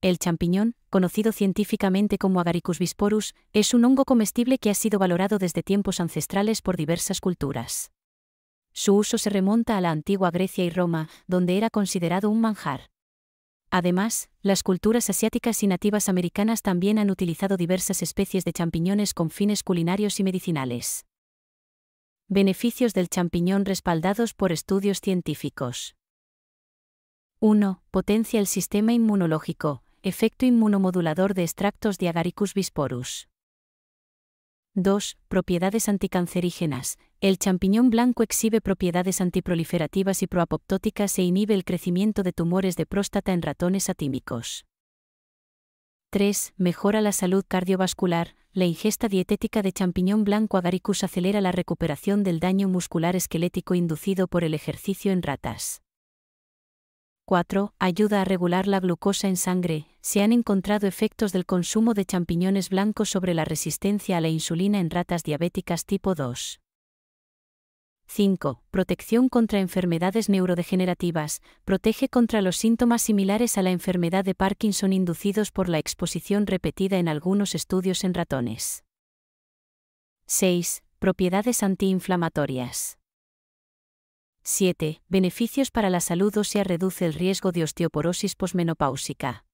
El champiñón, conocido científicamente como Agaricus bisporus, es un hongo comestible que ha sido valorado desde tiempos ancestrales por diversas culturas. Su uso se remonta a la antigua Grecia y Roma, donde era considerado un manjar. Además, las culturas asiáticas y nativas americanas también han utilizado diversas especies de champiñones con fines culinarios y medicinales. Beneficios del champiñón respaldados por estudios científicos. 1. Potencia el sistema inmunológico, efecto inmunomodulador de extractos de Agaricus bisporus. 2. Propiedades anticancerígenas. El champiñón blanco exhibe propiedades antiproliferativas y proapoptóticas e inhibe el crecimiento de tumores de próstata en ratones atímicos. 3. Mejora la salud cardiovascular. La ingesta dietética de champiñón blanco agaricus acelera la recuperación del daño muscular esquelético inducido por el ejercicio en ratas. 4. Ayuda a regular la glucosa en sangre. Se han encontrado efectos del consumo de champiñones blancos sobre la resistencia a la insulina en ratas diabéticas tipo 2. 5. Protección contra enfermedades neurodegenerativas. Protege contra los síntomas similares a la enfermedad de Parkinson inducidos por la exposición repetida en algunos estudios en ratones. 6. Propiedades antiinflamatorias. 7. Beneficios para la salud ósea reduce el riesgo de osteoporosis posmenopáusica.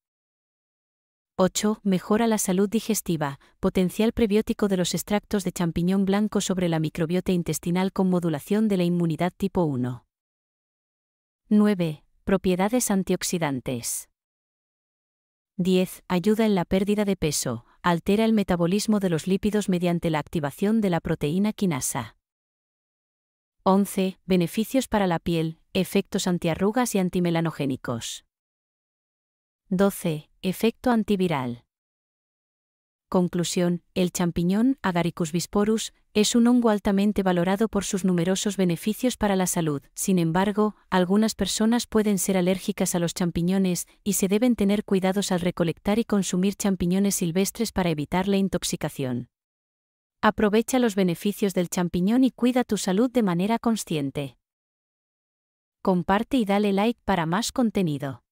8. Mejora la salud digestiva, potencial prebiótico de los extractos de champiñón blanco sobre la microbiota intestinal con modulación de la inmunidad tipo 1. 9. Propiedades antioxidantes. 10. Ayuda en la pérdida de peso, altera el metabolismo de los lípidos mediante la activación de la proteína quinasa. 11. Beneficios para la piel, efectos antiarrugas y antimelanogénicos. 12. Efecto antiviral. Conclusión. El champiñón, Agaricus bisporus, es un hongo altamente valorado por sus numerosos beneficios para la salud. Sin embargo, algunas personas pueden ser alérgicas a los champiñones y se deben tener cuidados al recolectar y consumir champiñones silvestres para evitar la intoxicación. Aprovecha los beneficios del champiñón y cuida tu salud de manera consciente. Comparte y dale like para más contenido.